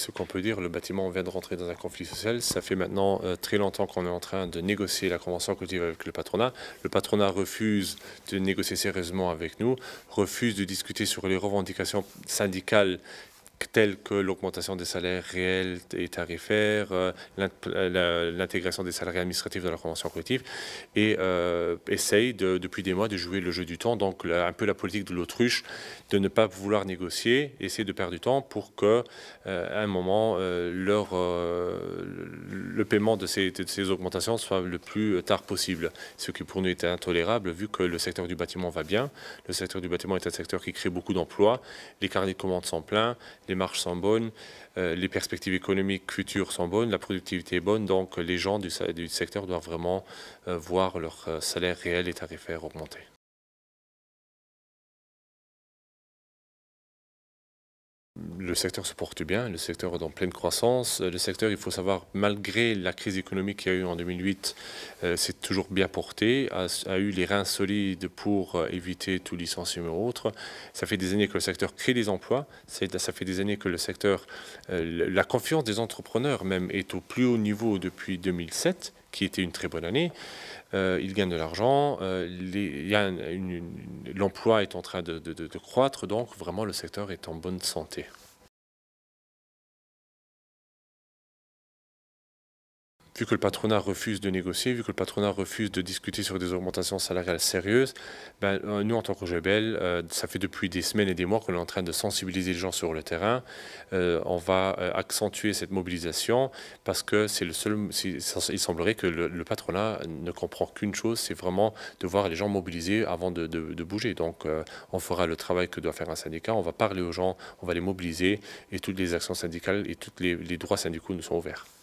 ce qu'on peut dire, le bâtiment vient de rentrer dans un conflit social. Ça fait maintenant euh, très longtemps qu'on est en train de négocier la convention collective avec le patronat. Le patronat refuse de négocier sérieusement avec nous, refuse de discuter sur les revendications syndicales tels que l'augmentation des salaires réels et tarifaires, euh, euh, l'intégration des salariés administratifs dans la convention collective, et euh, essayent essaye depuis des mois de jouer le jeu du temps, donc un peu la politique de l'autruche, de ne pas vouloir négocier, essayer de perdre du temps pour que, à un moment, leur, le paiement de ces, augmentations soit le plus tard possible, ce qui pour nous était intolérable vu que le secteur du bâtiment va bien, le secteur du bâtiment est un secteur qui crée beaucoup d'emplois, les carnets de commandes sont pleins, les marges sont bonnes, euh, les perspectives économiques futures sont bonnes, la productivité est bonne, donc les gens du, du secteur doivent vraiment euh, voir leur euh, salaire réel et tarifaire augmenter. le secteur se porte bien, le secteur est en pleine croissance. Le secteur, il faut savoir, malgré la crise économique qu'il y a eu en 2008, s'est euh, toujours bien porté, a, eu les reins solides pour euh, éviter tout licenciement ou autre. Ça fait des années que le secteur crée des emplois, ça fait des années que le secteur, euh, la confiance des entrepreneurs même est au plus haut niveau depuis 2007 qui était une très bonne année. Euh, ils gagnent de l'argent, euh, l'emploi est en train de, croître, donc vraiment le secteur est en bonne santé. vu que le patronat refuse de négocier, vu que le patronat refuse de discuter sur des augmentations salariales sérieuses, ben, euh, nous, en tant que Jebel, euh, ça fait depuis des semaines et des mois qu'on est en train de sensibiliser les gens sur le terrain. Euh, on va accentuer cette mobilisation parce que c'est le seul. Il semblerait que le, patronat ne comprend qu'une chose, c'est vraiment de voir les gens mobilisés avant de, bouger. Donc, on fera le travail que doit faire un syndicat. On va parler aux gens, on va les mobiliser et toutes les actions syndicales et tous les droits syndicaux nous sont ouverts.